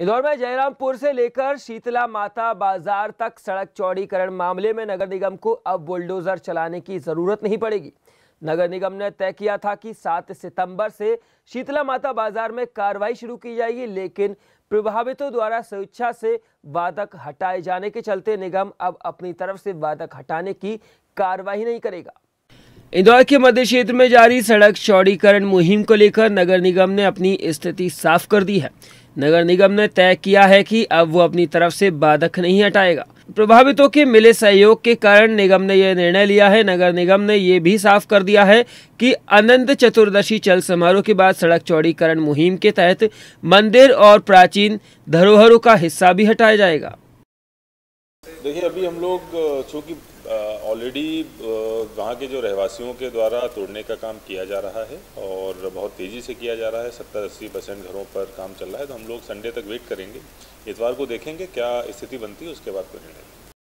इंदौर में जयरामपुर से लेकर शीतला माता बाजार तक सड़क चौड़ीकरण मामले में नगर निगम को अब बुलडोजर चलाने की जरूरत नहीं पड़ेगी नगर निगम ने तय किया था कि 7 सितंबर से शीतला माता बाजार में कार्रवाई शुरू की जाएगी लेकिन प्रभावितों द्वारा स्वेच्छा से वादक हटाए जाने के चलते निगम अब अपनी तरफ से वादक हटाने की कार्रवाई नहीं करेगा इंदौर के मध्य क्षेत्र में जारी सड़क चौड़ीकरण मुहिम को लेकर नगर निगम ने अपनी स्थिति साफ कर दी है नगर निगम ने तय किया है कि अब वो अपनी तरफ से बाधक नहीं हटाएगा प्रभावितों के मिले सहयोग के कारण निगम ने यह निर्णय लिया है नगर निगम ने ये भी साफ कर दिया है कि अनंत चतुर्दशी चल समारोह के बाद सड़क चौड़ीकरण मुहिम के तहत मंदिर और प्राचीन धरोहरों का हिस्सा भी हटाया जाएगा देखिए अभी हम लोग चूँकि ऑलरेडी वहाँ के जो रहवासियों के द्वारा तोड़ने का काम किया जा रहा है और बहुत तेज़ी से किया जा रहा है सत्तर अस्सी परसेंट घरों पर काम चल रहा है तो हम लोग संडे तक वेट करेंगे इतवार को देखेंगे क्या स्थिति बनती है उसके बाद कोई निर्णय